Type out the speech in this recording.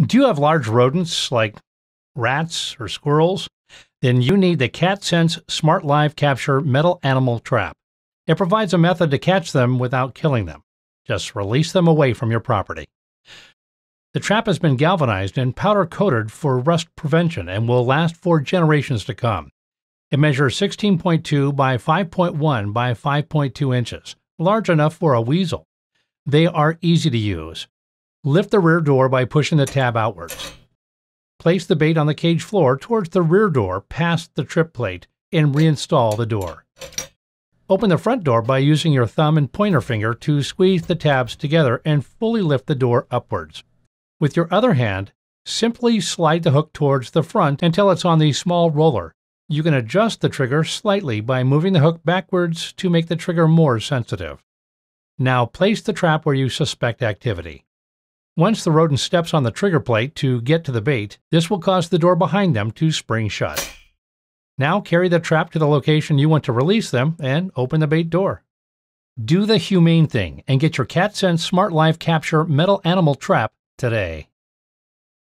Do you have large rodents like rats or squirrels? Then you need the CatSense Smart Live Capture Metal Animal Trap. It provides a method to catch them without killing them. Just release them away from your property. The trap has been galvanized and powder coated for rust prevention and will last for generations to come. It measures 16.2 by 5.1 by 5.2 inches, large enough for a weasel. They are easy to use. Lift the rear door by pushing the tab outwards. Place the bait on the cage floor towards the rear door past the trip plate and reinstall the door. Open the front door by using your thumb and pointer finger to squeeze the tabs together and fully lift the door upwards. With your other hand, simply slide the hook towards the front until it's on the small roller. You can adjust the trigger slightly by moving the hook backwards to make the trigger more sensitive. Now place the trap where you suspect activity. Once the rodent steps on the trigger plate to get to the bait, this will cause the door behind them to spring shut. Now carry the trap to the location you want to release them and open the bait door. Do the humane thing and get your Cat Sense Smart Life Capture metal animal trap today.